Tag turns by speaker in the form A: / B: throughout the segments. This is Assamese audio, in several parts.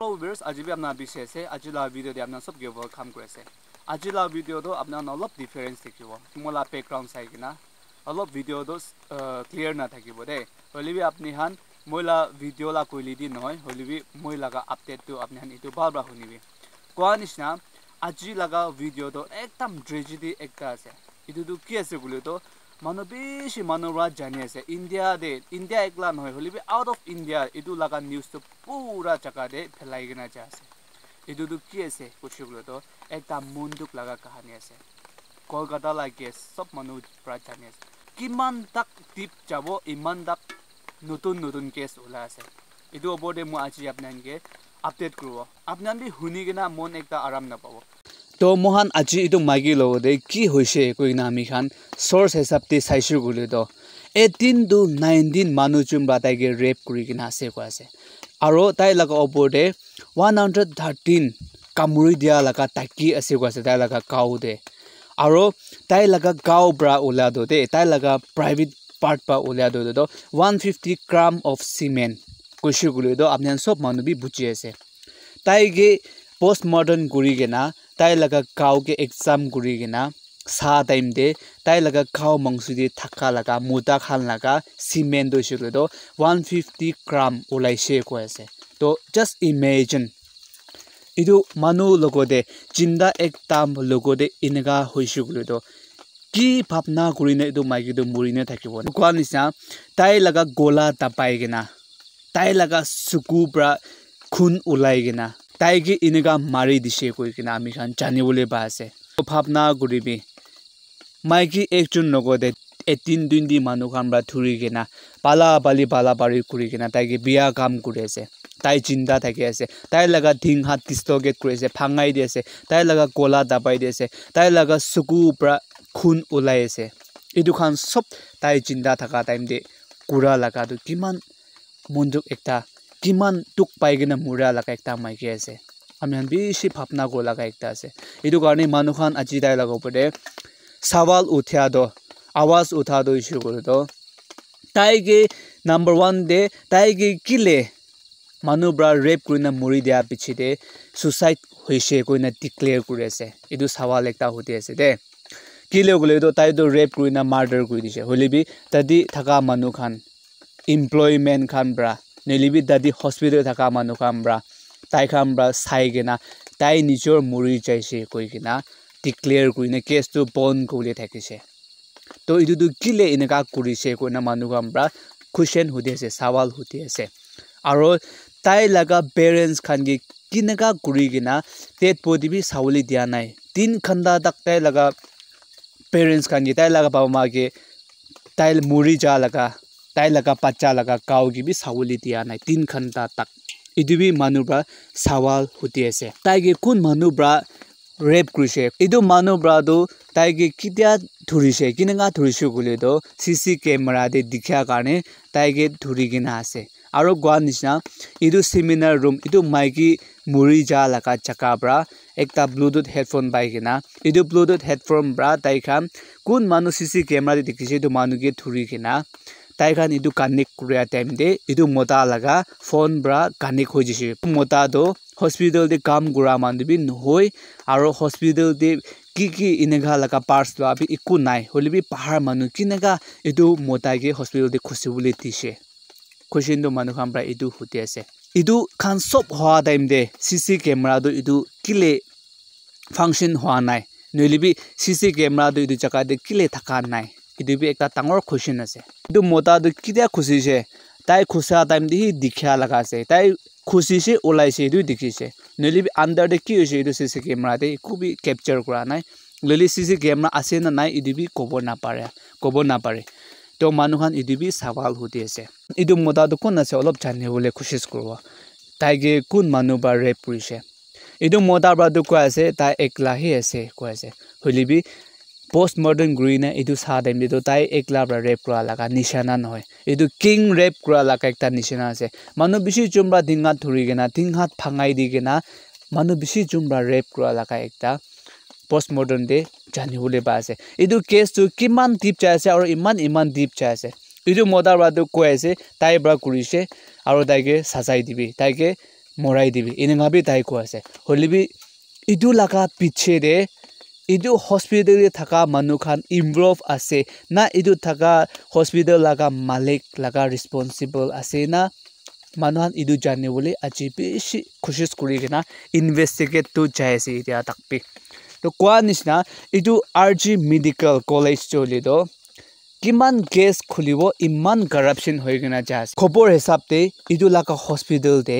A: Hello viewers, আজি বি আপনা বিছে আছে আজি লা ভিডিওতে আপনা সব গে ওয়ার্ক কাম কৰিছে আজি লা ভিডিওটো আপনা অলপ ডিফারেন্স দেখিব তোমলা ব্যাকগ্রাউন্ড চাই কিনা অলপ ভিডিওটো ক্লিয়ার না থাকিব দে হলি বি আপনি হান মইলা ভিডিও লা কইলি দি নহয় হলি বি মই লাগা আপডেটটো আপনি হান এটো বার বার হনিবি কোয়া নিছনা আজি লাগা ভিডিওটো একদম ড্রেজি দি একটা আছে এটো তো কি আছে গুলো তো মানুহ বেছি মানুহ ৰাত জানি আছে ইণ্ডিয়া ইণ্ডিয়াতে ইণ্ডিয়া একলা নহয় হ'লে বি আউট অফ ইণ্ডিয়া এইটো লগা নিউজটো পূৰা জেগাতে পেলাই কিনে যে আছে এইটোতো কি আছে কৈছিলোঁতো এটা মন্দুক লগা কাহিনী আছে কলকাতা লাগে চব মানুহ প্ৰায় জানি আছে কিমান তাক টিপ যাব ইমান তাক নতুন নতুন কেছ ওলাই আছে এইটো ওপৰতে মই আজি আপোনালোকে আপডেট কৰোঁ আপোনালোকে শুনি কিনা মন একদম আৰাম নাপাব তো মহান আজি এইটো মাইকী লগতে কি হৈছে কৈনা আমি খান চৰ্চ হিচাপে চাইছোঁ বুলি তো এইটিন টু নাইনটিন মানুহ যোনবা তাইকে ৰেপ কৰি কিনে আছে কৈ আছে আৰু তাই লগা ওপৰতে ওৱান হাণ্ড্ৰেড থাৰ্টিন কামুৰি দিয়া লগা তাকি আছে কৈ আছে তাই লগা দে আৰু তাই লগা গাঁও পৰা ওলাই দিওঁতে তাই লগা প্ৰাইভেট পাৰ্ট পৰা ওলাই দিওঁতে তো one fifty gram of cement কৈছোঁ বুলি তো আপোনাৰ চব মানুহ বি বুজি আছে তাইকে পষ্ট মৰ্ডাৰ্ণ কৰি কিনা তাই কাউকে এক্সাম করি কিনা সাহা টাইম দে তাই কাউ মাংস দিয়ে থাকা লাগা মোটা খাল লাগা সিমেন্ট ওয়ান ফিফটি গ্রাম ওলাইছে কয়েছে তো জাস্ট ইমেজিন ইটু মানু লগতে চিন্তা এক তাম লগতে এনেকা হয়েছে গুলো কি ভাবনা করি না এই মাইকি মরি না থাকি কোয়া নিচিনা তাই লাগা গোলা দাপাই কিনা তাই লাগা সুকুপরা খুন ওলাই কিনা তাইকে এনেকুৱা মাৰি দিছে কৈ কিনে আমি খান জানিবলৈ বা আছে ভাৱনা কৰিবি মাইকী একজন লগতে এদিন দুদিন দি মানুহ কাম বা ধৰি কিনে পালা পালি পালা পাৰি কৰি কিনে তাইকে বিয়া কাম কৰি আছে তাই চিন্তা থাকি আছে তাইৰ লগা ঢিং হাত কৃষ্টগেট কৰি আছে ভাঙাই দি আছে তাইৰ লগা কলা দাবাই দি আছে তাইৰ লগা চকুৰ পৰা খুন ওলাই আছে এইটো খান চব তাই চিন্তা থকা টাইম দি কুৰা লগাটো কিমান মনটোক এটা কিমান টোক পাই কিনে মূৰা লগা এটা মাইকী আছে আমি বেছি ভাৱনা কৰিব লগা এটা আছে এইটো কাৰণে মানুহখন আজি তাই লগৰ ওপৰতে চাৱাল উঠা দ' আৱাজ উঠা দ' ইছ্যু কৰো দ' তাইকে নাম্বাৰ ওৱান দে তাইকে কিলে মানুহবোৰ ৰেপ কৰি না মৰি দিয়া পিছি দে ছুচাইড হৈছে কৈ না ডিক্লেয়াৰ কৰি আছে এইটো চাৱাল এটা সুধি আছে দে কিলে গ'লেতো তাইতো ৰেপ কৰি না মাৰ্ডাৰ কৰি দিছে হ'লে বি তাতে থকা মানুহখন এমপ্লয়মেণ্ট খান নেলিবি দাদী হস্পিটেল থকা মানুহ কামৰা তাইক আমৰা চাই কিনে তাই নিজৰ মৰি যাইছে কৈ কিনা ডিক্লেয়াৰ কৰি কিনে কেছটো বন্ধ কৰি থাকিছে তো এইটোতো কেলে এনেকুৱা কৰিছে কৈ না মানুহ কামৰা কুৱেশ্যন সুধি আছে চাৱাল সুধি আছে আৰু তাই লগা পেৰেণ্টছ খান কি কেনেকুৱা কৰি কিনে টেট পদি বি চাউলি দিয়া নাই তিন খান্দা তাক তাই লগা পেৰেণ্টছ খান কি তাই লগা বাবা মাকে তাই মৰি যা লগা তাই লগা বাচ্চা লগা কাউ কি চাউল দিয়া নাই তিন ঘণ্টা তাক এইটো বি মানুহবা চাৱাল সুতি আছে তাইক কোন মানুহবা ৰেপ কৰিছে এইটো মানুহবাটো তাইক কেতিয়া ধৰিছে কেনেকুৱা ধৰিছোঁ বুলিতো চি চি কেমেৰা দি দেখা কাৰণে তাইক ধৰি কিনে আছে আৰু গোৱা নিচিনা এইটো চেমিনাৰ ৰুম এইটো মাইকী মৰি যা লগা জেগাৰ পৰা এটা ব্লুটুথ হেডফোন পাই কিনে এইটো ব্লুটুথ হেডফোন পৰা তাইখন কোন মানুহ চি চি কেমেৰা দি দেখিছে এইটো মানুহকে ধৰি কিনা tai khan itu connect kuria time de itu mota laga phone bra connect hoi jisi mota do hospital de kam gura mandu bi nhoi aro hospital de ki ki inega laga parts la bi iku nai holi bi pahar manu kinega itu mota ge hospital de khusi buli tise khushin do manu khan bra itu huti ase itu khan sob hoa time de cc camera do itu kile function hoa nai nuli bi cc camera do itu jaka de kile thaka nai সেইটো বি এটা ডাঙৰ কুৱেশ্যন আছে কিন্তু মতাটো কেতিয়া খুচিছে তাই খুচা টাইম দি দীক্ষা লগা আছে তাই খুচিছে ওলাইছে এইটো দেখিছে নহ'লে আণ্ডাৰ দি কি হৈছে এইটো চি চি কেমেৰা দি একো বি কেপচাৰ কৰা নাই নহ'লে চি চি কেমেৰা আছে নে নাই এইটো বি ক'ব নাপাৰে ক'ব নাপাৰে তেওঁ মানুহখন এইটো বি চাৱাল সুধি আছে এইটো মতাটো কোন আছে অলপ জানিবলৈ কোচিছ কৰোঁ তাইকে কোন মানুহ বা ৰেপ কৰিছে এইটো মতাৰ পৰাটো কোৱা আছে তাই একলাহে আছে কোৱা আছে হ'লে বি পষ্ট মডাৰ্ণ গ্ৰুইনে এইটো চাহ দিম যিটো তাই একলা পৰা ৰেপ কৰা লগা নিচিনা নহয় এইটো কিং ৰেপ কৰা লগা এটা নিচিনা আছে মানুহ বেছি জুম্বা ডিঙাত ধৰি কিনে ডিঙাত ভাঙাই দি কিনে মানুহ বেছি জুম্বা ৰেপ কৰা লগা এটা পষ্ট মডাৰ্ণ ডে জানিবলৈ পাই আছে এইটো কেছটো কিমান ডিপ চাই আছে আৰু ইমান ইমান ডিপ চাই আছে এইটো মদাৰ পৰাটো কৈ আছে তাইৰ পৰা কৰিছে আৰু তাইকে চাচাই দিবি তাইকে মৰাই দিবি এনেকুৱা বি তাই কৈ আছে হ'লে বি এইটো লগা পিছে দে edu hospital tae thaka manu khan involve ase na edu thaka hospital laga malik laga responsible ase na manu khan edu janiwole aji beshi khushis kuri kena investigate tu jai ase etia takpi to kua nishina edu rg medical college tu hoile toh কিমান গেছ খুলিব ইমান কৰাপশ্যন হৈ কিনে যায় খবৰ হিচাপে এইটো লাগা হস্পিটেলতে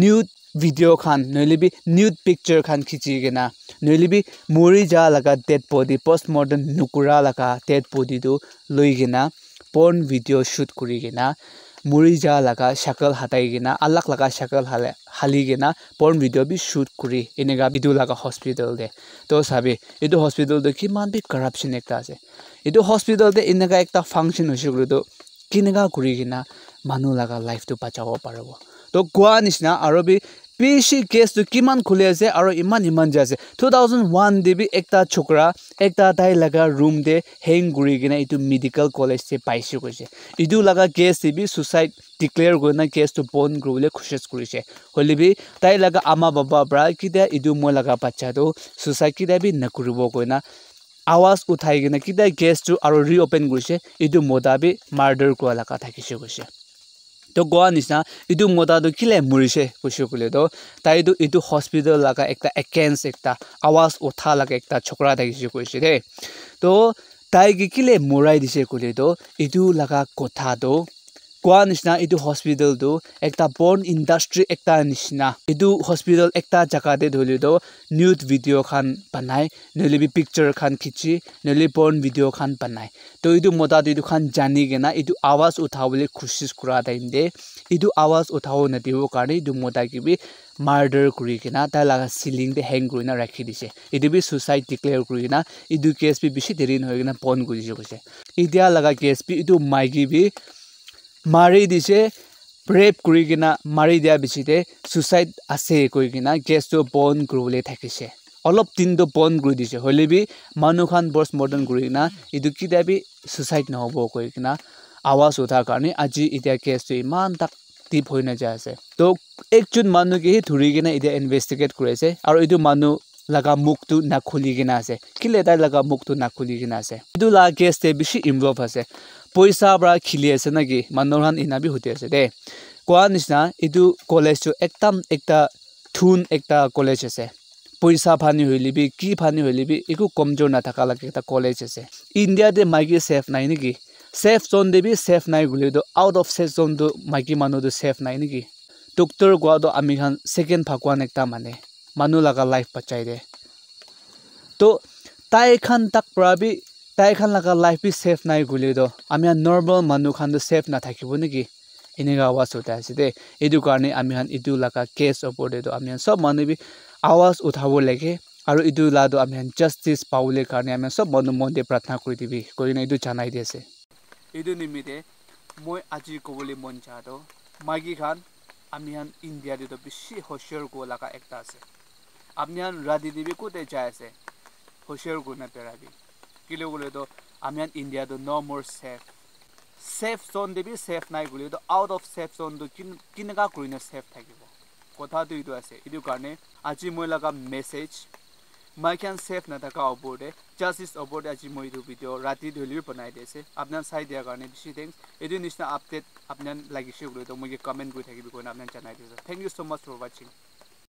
A: নিউ ভিডিঅ' খান নহ'লেবি নিউড পিকচাৰ খান খিচি কিনা নহ'লেবি মৰি যা লগা টেড পডি পষ্ট মৰ্ডাৰ্ণ নুকুৰা লগা টেড পডিটো লৈ কিনা পৰ্ণ ভিডিঅ' শ্বুট কৰি কিনা মৰি যা লগা চাকল হাতাই কিনা আলাক লগা চাকল হালে হালি কিনা পৰ্ণ ভিডিঅ' বি শ্বুট কৰি এনেকুৱা বিদু লগা হস্পিটেল দে তো চাবি এইটো হস্পিটেলটো কিমান বি কাৰাপশ্যন এটা আছে এইটো হস্পিটেলতে এনেকুৱা এটা ফাংচন হৈছে বুলিতো কেনেকুৱা কৰি কিনা মানুহ লগা লাইফটো বচাব পাৰিব তো কোৱা নিচিনা আৰু বি পি চি কেছটো কিমান খুলি আছে আৰু ইমান ইমান যে আছে টু থাউজেণ্ড ওৱান দি বি একটা চোকৰা এটা তাই লগা ৰুম দে হেং কৰি কিনে এইটো মেডিকেল কলেজ দি পাইছে কৈছে ইটো লগা কেছ দিবি চুচাইড ডিক্লেয়াৰ কৰি কিনে কেছটো বন্ধ কৰিবলৈ খুচেছ কৰিছে হ'লিবি তাই লগা আমাৰ বাবাৰ পৰা কেতিয়া ইটো মই লগা বাচ্ছাটো চুচাইড কেতিয়া নকৰিব নকৰিব না আৱাজ উঠাই কিনে কেতিয়া গেছটো আৰু ৰিঅ'পেন কৰিছে ইটো মোটাবি মাৰ্ডাৰ কৰা লগা থাকিছে কৈছে তো গোৱা নিচিনা এইটো মতাটো কিলে মৰিছে কৈছোঁ বুলি তো তাইতো এইটো হস্পিটেল লগা এটা একেঞ্চ এটা আৱাজ উঠা লগা এটা চকৰা থাকিছে কৈছে দেই তো তাইক কেলে মৰাই দিছে কলিতো এইটো লগা কথাটো কোৱা নিচিনা এইটো হস্পিটেলটো এটা বৰ্ণ ইণ্ডাষ্ট্ৰী এটা নিচিনা এইটো হস্পিটেল এটা জেগাতে ধৰিলে তো নিউজ ভিডিঅ' খন বনাই নহ'লেবি পিকচাৰ খন খিচি নহ'লে বৰ্ণ ভিডিঅ' খন বনাই তো এইটো মতাত এইটো জানি কিনে এইটো আৱাজ উঠাবলৈ কোচিছ কৰা টাইম দে এইটো আৱাজ উঠাব নিদিবৰ কাৰণে এইটো মতা কিবি মাৰ্ডাৰ কৰি কিনে তাৰ লগা চিলিংতে হেং কৰি কিনে ৰাখি দিছে এইটো বি চুচাইড ডিক্লেয়াৰ কৰি কিনে এইটো কে এছ বেছি দেৰি নহয় কিনে বন্ধ কৰিছে কৈছে এতিয়া লগা কে এছ এইটো মাইকী বি মাৰি দিছে ৰেপ কৰি কিনে মাৰি দিয়াৰ পিছতে চুচাইড আছে কৈ কিনে গেছটো বন কৰিবলৈ থাকিছে অলপ দিনটো বন কৰি দিছে হ'লে বি মানুহখন বৰ্ষ মৰ্ডন কৰি কিনে এইটো কেতিয়া বি চুচাইড নহ'ব কৈ কিনে আৱাজ উঠাৰ কাৰণে আজি এতিয়া কেছটো ইমান তাক টিপ হৈ নাযায় আছে তো একজন মানুহকেহে ধৰি কিনে এতিয়া ইনভেষ্টিগেট কৰি আছে আৰু এইটো মানুহ লগা মুখটো নাখুলি কিনে আছে কেলে তাইৰ লগা মুখটো নাখুলি কিনে আছে এইটো লাগা কেছটোৱে বেছি ইমভল্ভ আছে পইচা পৰা খিলি আছে নেকি মানুহৰ হান ইনাবি সুতি আছে দে কোৱা নিচিনা এইটো কলেজটো একদম একটা থুন একটা কলেজ আছে পইচা ফানি হৈলিবি কি ফানি হৈলিবি একো কমজোৰ নাথাকালৈকে এটা কলেজ আছে ইণ্ডিয়াতে মাইকী চেফ নাই নেকি চেফ জ'ন দিবি চেফ নাই বুলিতো আউট অফ চেফ জ'নটো মাইকী মানুহটো চেফ নাই নেকি ডক্তৰ কোৱাটো আমি খান ছেকেণ্ড ফাকুৱান একটা মানে মানুহ লগা লাইফ বচাই দে তো তাই খান তাক পৰা বি তাই খান লগা লাইফ বি নাই গুলি তো আমি নৰ্মেল মানুহ খান চেফ নাথাকিব নেকি এনেকুৱা আৱাজ উঠাই আছে দেই এইটো কাৰণে আমি হান ইটো লগা কেছ ওপৰতে তো আমি চব মানুহ বি আৱাজ উঠাব লাগে আৰু ইটো লাদো আমি জাষ্টিছ পাবলৈ কাৰণে আমি চব মানুহ দিয়ে প্ৰাৰ্থনা কৰি দিবি কৰি এইটো জনাই দিছে এইটো নিমিত্তে মই আজি ক'বলৈ মন যা তো মাইকী খান আমি হান ইণ্ডিয়াতে বেছি হুঁচিয়াৰ গোৱা লগা এটা আছে আপনি হান ৰাতি দিবি ক'তে যাই আছে হুঁচিয়াৰ গৈ নাপেৰাবি কেলে বুলি আমিয়ান ইণ্ডিয়াটো ন মোৰ চেফ চেফ জোন দিবি চেফ নাই বুলি আউট অফ চেফ জোনটো কেনেকুৱা কৰি নে চেফ থাকিব কথাটো এইটো আছে এইটো কাৰণে আজি মই লগা মেছেজ মাইকান চেফ নাথাকা ওপৰতে জাষ্টিছ ওপৰতে আজি মই এইটো ভিডিঅ' ৰাতি ধৰি বনাই দিছে আপোনাৰ চাই দিয়াৰ কাৰণে বেছি থেংক এইটো নিচিনা আপডেট আপোনাৰ লাগিছে বুলি মই কমেণ্ট কৰি থাকিব কাৰণে আপোনাক জনাই দিছে thank you so' much for ৱাচিং